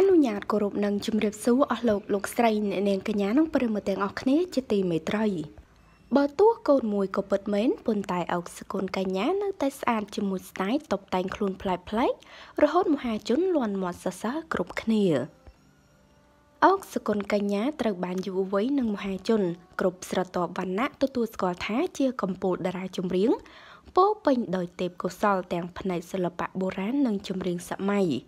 អនុញ្ញាតគោរពនិងជំរាបសួរអស់លោកលោកស្រីអ្នកនាងកញ្ញានិងប្រិមត្តទាំងអស់គ្នាជាទីមេត្រីបើទោះកូនមួយក៏ពិតមែនប៉ុន្តែអុកសកូនកញ្ញានៅតែស្អាតជាមួយស្ទាយតុបតែងខ្លួនប្លែកប្លែករហូតមហាជនលន់មាត់សរសើរគ្រប់គ្នាអុកសកូនកញ្ញាត្រូវបានយុវវ័យនិងមហាជនគ្រប់ស្រទាប់វណ្ណៈទទួលស្គាល់ថាជាកំពូលតារាចម្រៀងពោពេញដោយទេពកោសលទាំងផ្នែកសិល្បៈបុរាណនិងចម្រៀងសម័យ។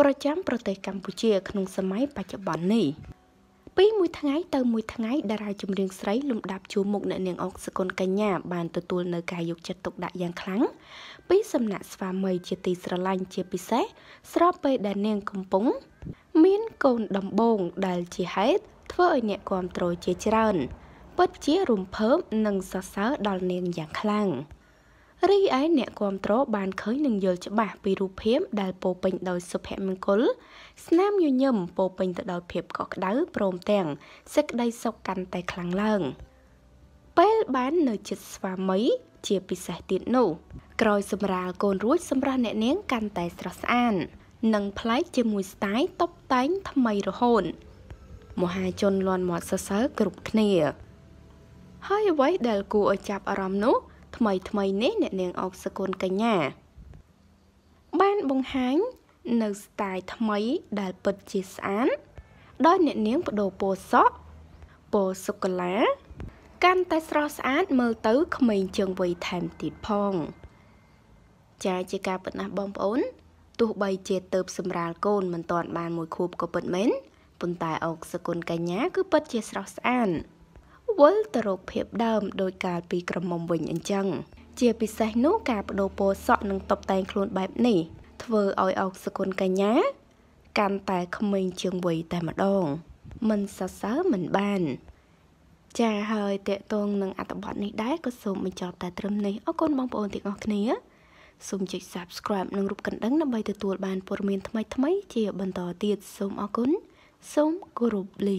ប្រចាំប្រទេសកម្ពុជាក្នុងសម័យបច្ចុប្បន្ននេះពីមួយថ្ងៃទៅមួយថ្ងៃតារាចម្រៀងស្រីលំដាប់ជួរមុខអ្នកនាងអុកសកុនកញ្ញា បានទទួលនៅការយកចិត្តទុកដាក់យ៉ាងខ្លាំងពីសំណាក់ស្វាមីជាទីស្រឡាញ់ជាពិសេសស្របពេលដែលនាងកំពុង មានកូនដំបងដែលជាហេតុធ្វើឲ្យអ្នកគ្រប់គ្រងជាច្រើនពិតជារំភើបនិងសរសើរដល់នាងយ៉ាងខ្លាំង។រីឯអ្នកគ្រប់គ្រងបានឃើញនិងយល់ច្បាស់ពីរូបភាពដែលពោពេញដោយសុភមង្គលស្នាមញញឹមពោពេញទៅដោយភាពកក់ក្ដៅព្រមទាំងសេចក្តីសុខកាន់តែខ្លាំងឡើងពេលបាននៅជិតស្វាមីជាពិសេសទៀតនោះក្រោយសម្រាលកូនរួចសម្រាប់អ្នកនាងកាន់តែស្រស់ស្អាតនិងប្លែកជាមួយស្ទាយតុបតែងថ្មីរហូតមហាជនលន់មាត់សរសើរគ្រប់គ្នា ហើយអ្វីដែលគួរឲ្យចាប់អារម្មណ៍នោះថ្មីថ្មីនេះអ្នកនាងអុកសកុនកញ្ញា បានបង្ហាញ នៅស្ទាយថ្មីដែលពិតជាស្អាតដោយអ្នកនាងបដូរពណ៌សក់ពណ៌សូកូឡាកាន់តែស្រស់ស្អាតមើលទៅក្មេងជាងវ័យថែមទៀតផង ចាជាការប៉ុណ្ណោះបងប្អូន ទោះបីជាទៅបសម្រាលកូនមិនទាន់បានមួយខួបក៏ពិតមែនប៉ុន្តែអុកសកុនកញ្ញាគឺពិតជាស្រស់ស្អាតវិលទៅរកភាពដើមដោយកាលពីក្រមុំវិញអញ្ចឹង ជាពិសេសនោះការបដូរពណ៌សក់និងតុបតែងខ្លួនបែបនេះធ្វើឲ្យអោកសគុណកញ្ញា កាន់តែក្មេងជាងវ័យតែម្ដង មិនសរសើរមិនបានចាហើយតេតងនឹងអត្តបទនេះដែរក៏សូមបញ្ចប់តែត្រឹមនេះអរគុណបងប្អូនទាំងអស់គ្នាសូមចុច Subscribe និងរូបកណ្ដឹងដើម្បីទទួលបានព័ត៌មានថ្មីៗជាបន្តទៀតសូមអរគុណសូមគោរពលា